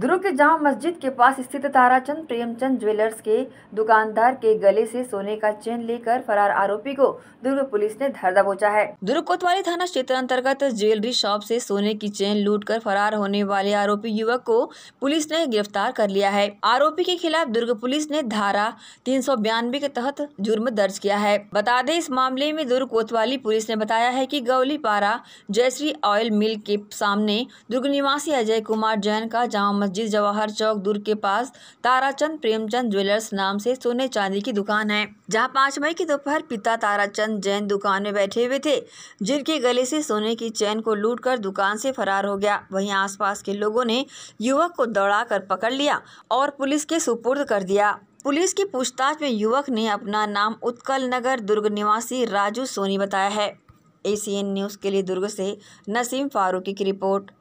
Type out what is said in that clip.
ध्रुव के जामा मस्जिद के पास स्थित ताराचंद प्रेमचंद ज्वेलर्स के दुकानदार के गले से सोने का चेन लेकर फरार आरोपी को दुर्ग पुलिस ने धर दबोचा है दुर्ग कोतवाली थाना क्षेत्र अंतर्गत ज्वेलरी शॉप से सोने की चेन लूटकर फरार होने वाले आरोपी युवक को पुलिस ने गिरफ्तार कर लिया है आरोपी के खिलाफ दुर्ग पुलिस ने धारा तीन के तहत जुर्म दर्ज किया है बता दें इस मामले में दुर्ग कोतवाली पुलिस ने बताया है की गौली पारा जयश्री ऑयल मिल के सामने दुर्ग निवासी अजय कुमार जैन का जामा मस्जिद जवाहर चौक दुर्ग के पास ताराचंद प्रेमचंद ज्वेलर्स नाम से सोने चांदी की दुकान है जहां पाँच मई की दोपहर पिता ताराचंद जैन दुकान में बैठे हुए थे जिनके गले से सोने की चैन को कर दुकान से फरार हो गया वहीं आसपास के लोगों ने युवक को कर पकड़ लिया और पुलिस के सुपुर्द कर दिया पुलिस की पूछताछ में युवक ने अपना नाम उत्कल नगर दुर्ग निवासी राजू सोनी बताया है एसीएन न्यूज़ के लिए दुर्ग से नसीम फारूकी की रिपोर्ट